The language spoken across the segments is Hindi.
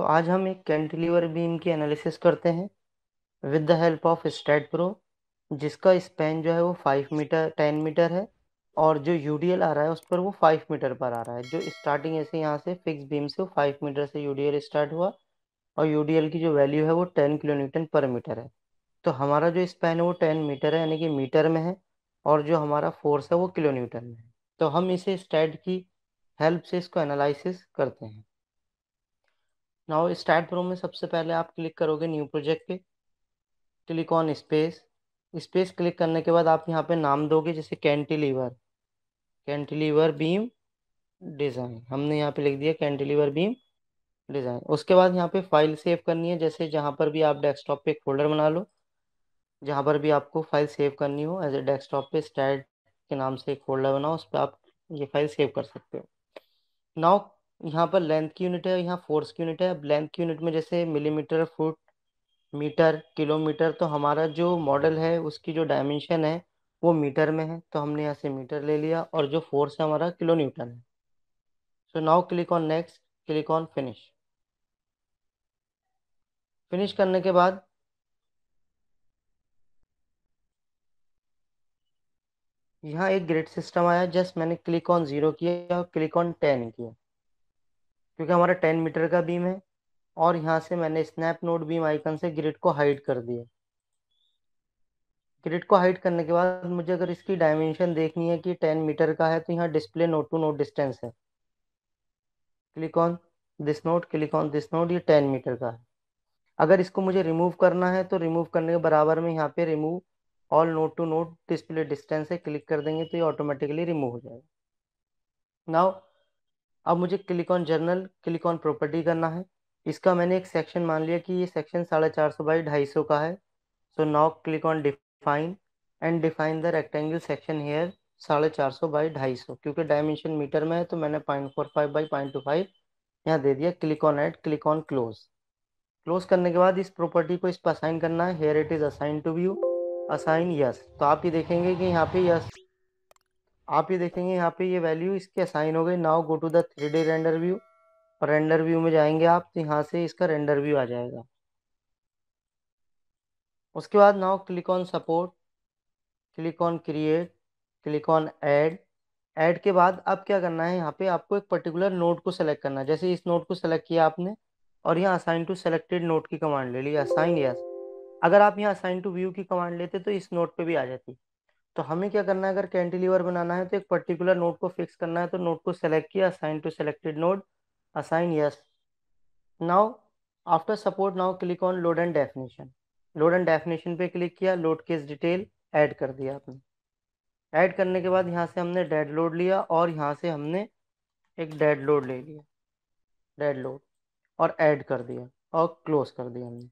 तो आज हम एक कैंटिलीवर बीम की एनालिसिस करते हैं with the help of STAAD pro जिसका स्पैन जो है वो फाइव मीटर टेन मीटर है और जो यू आ रहा है उस पर वो फाइव मीटर पर आ रहा है जो स्टार्टिंग ऐसे यहाँ से फिक्स बीम से फाइव मीटर से यू स्टार्ट हुआ और यू की जो वैल्यू है वो ten kilo newton per metre है तो हमारा जो स्पैन है वो टेन मीटर है यानी कि मीटर में है और जो हमारा फोर्स है वो किलो न्यूटन में है तो हम इसे स्टेट की हेल्प से इसको एनालिसिस करते हैं नाउ स्टार्ट प्रो में सबसे पहले आप क्लिक करोगे न्यू प्रोजेक्ट पे click on space space click करने के बाद आप यहाँ पे नाम दोगे जैसे कैंटिलीवर कैंटिलीवर बीम डिज़ाइन हमने यहाँ पे लिख दिया कैंटिलीवर बीम डिज़ाइन उसके बाद यहाँ पे फाइल सेव करनी है जैसे जहाँ पर भी आप डेस्कटॉप पे एक फोल्डर बना लो जहाँ पर भी आपको फाइल सेव करनी हो एज ए डेस्कटॉप पे स्टैट के नाम से एक फोल्डर बनाओ उस पर आप ये फाइल सेव कर सकते हो नाउ यहाँ पर लेंथ की यूनिट है यहाँ फोर्स की यूनिट है अब लेंथ की यूनिट में जैसे मिलीमीटर फुट मीटर किलोमीटर तो हमारा जो मॉडल है उसकी जो डायमेंशन है वो मीटर में है तो हमने यहाँ से मीटर ले लिया और जो फोर्स है हमारा किलो न्यूटन है so now click on next click on finish finish करने के बाद यहाँ एक ग्रेड सिस्टम आया जस्ट मैंने क्लिक ऑन ज़ीरो किया और क्लिक ऑन टेन किया क्योंकि हमारा टेन मीटर का बीम है और यहाँ से मैंने स्नैप नोट बीम आइकन से ग्रिड को हाइड कर दिया ग्रिड को हाइड करने के बाद मुझे अगर इसकी डायमेंशन देखनी है कि टेन मीटर का है तो यहाँ display node to node distance है click on this node click on this node ये टेन मीटर का है अगर इसको मुझे रिमूव करना है तो रिमूव करने के बराबर में यहाँ पे remove all node to node display distance है क्लिक कर देंगे तो ये ऑटोमेटिकली रिमूव हो जाएगा नाउ अब मुझे click on general click on property करना है इसका मैंने एक सेक्शन मान लिया कि ये सेक्शन साढ़े चार सौ बाई ढाई सौ का है so now click on define and define the rectangle section here साढ़े चार सौ बाई ढाई सौ क्योंकि डायमेंशन मीटर में है तो मैंने point four five by point two five यहाँ दे दिया click on add click on close close करने के बाद इस प्रॉपर्टी को इस पर असाइन करना है here it is assign to view assign yes तो आप ये देखेंगे कि यहाँ पे यस आप ये देखेंगे यहाँ पे ये वैल्यू इसके असाइन हो गई now go to the three D render view और रेंडर व्यू में जाएंगे आप तो यहाँ से इसका रेंडर व्यू आ जाएगा उसके बाद now click on support click on create click on add add के बाद अब क्या करना है यहाँ पे आपको एक पर्टिकुलर नोट को सेलेक्ट करना है जैसे इस नोट को सेलेक्ट किया आपने और यहाँ असाइन टू सेलेक्टेड नोट की कमांड ले ली असाइन यस अगर आप यहाँ असाइन टू व्यू की कमांड लेते तो इस नोट पे भी आ जाती तो हमें क्या करना है अगर कैंटिलीवर बनाना है तो एक पर्टिकुलर नोट को फिक्स करना है तो नोट को सेलेक्ट किया assign to selected node assign yes now after support now click on load and definition load and definition पे क्लिक किया लोड केस डिटेल ऐड कर दिया आपने ऐड करने के बाद यहाँ से हमने डेड लोड लिया और यहाँ से हमने एक डेड लोड ले लिया डेड लोड और ऐड कर दिया और क्लोज कर दिया हमने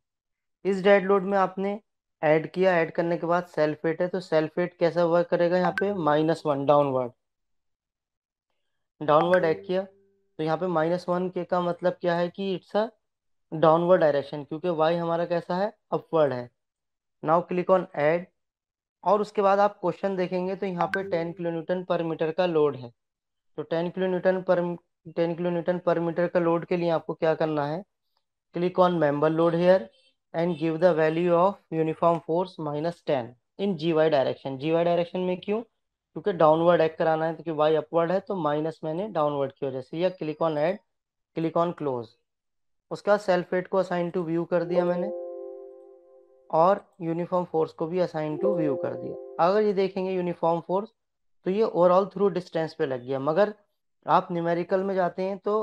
इस डेड लोड में आपने ऐड किया ऐड करने के बाद सेल्फेट है तो सेल्फेट कैसा वर्क करेगा यहाँ पे minus one downward downward add किया तो यहाँ पे माइनस वन के का मतलब क्या है कि इट्स अ डाउनवर्ड डायरेक्शन क्योंकि वाई हमारा कैसा है अपवर्ड है नाउ क्लिक ऑन ऐड और उसके बाद आप क्वेश्चन देखेंगे तो यहाँ पे ten kilo newton per metre का लोड है तो ten kilo newton per ten kilo newton per metre का लोड के लिए आपको क्या करना है click on member load here and give the value of uniform force minus ten in G Y direction G Y direction में क्यों क्योंकि डाउनवर्ड एक्ट कराना है तो क्योंकि वाई अपवर्ड है तो माइनस मैंने डाउनवर्ड की वजह से या click on add click on close उसके बाद सेल्फ वेट को असाइन टू व्यू कर दिया मैंने और यूनिफॉर्म फोर्स को भी असाइन टू व्यू कर दिया अगर ये देखेंगे यूनिफॉर्म फोर्स तो ये ओवरऑल थ्रू डिस्टेंस पे लग गया मगर आप न्यूमेरिकल में जाते हैं तो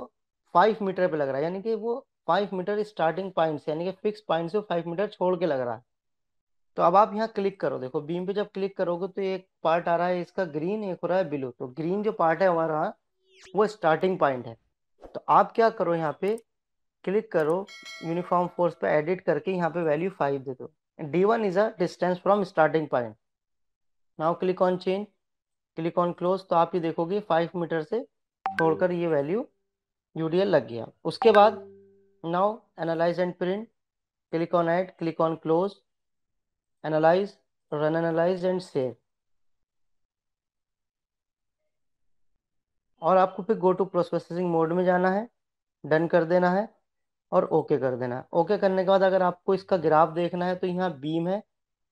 फाइव मीटर पे लग रहा है यानी कि वो फाइव मीटर स्टार्टिंग पॉइंट से यानी कि फिक्स पॉइंट से फाइव मीटर छोड़ के लग रहा है तो अब आप यहाँ क्लिक करो देखो बीम पे जब क्लिक करोगे तो एक पार्ट आ रहा है इसका ग्रीन एक हो रहा है ब्लू तो ग्रीन जो पार्ट है हमारा वो स्टार्टिंग पॉइंट है तो आप क्या करो यहाँ पे क्लिक करो यूनिफॉर्म फोर्स पे एडिट करके यहाँ पे वैल्यू फाइव दे दो D one is a distance from starting point now click on change click on close तो आप ये देखोगे फाइव मीटर से छोड़कर ये वैल्यू यूडीएल लग गया उसके बाद Now analyze and print. Click on add, click on close, analyze, run analyze and save. और आपको फिर गो टू प्रोसेसिंग मोड में जाना है डन कर देना है और ओके कर देना है ओके करने के बाद अगर आपको इसका ग्राफ देखना है तो यहाँ बीम है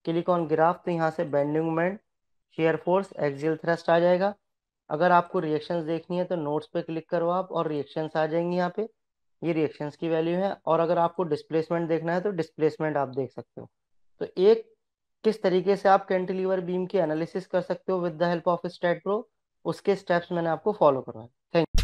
क्लिक ऑन ग्राफ तो यहाँ से bending moment shear force axial thrust आ जाएगा अगर आपको रिएक्शंस देखनी है तो नोट्स पे क्लिक करो आप और रिएक्शंस आ जाएंगी यहाँ पे ये रिएक्शंस की वैल्यू है और अगर आपको डिस्प्लेसमेंट देखना है तो डिस्प्लेसमेंट आप देख सकते हो तो एक किस तरीके से आप कैंटिलीवर बीम की एनालिसिस कर सकते हो with the help of STAAD pro उसके स्टेप्स मैंने आपको फॉलो करवाए थैंक यू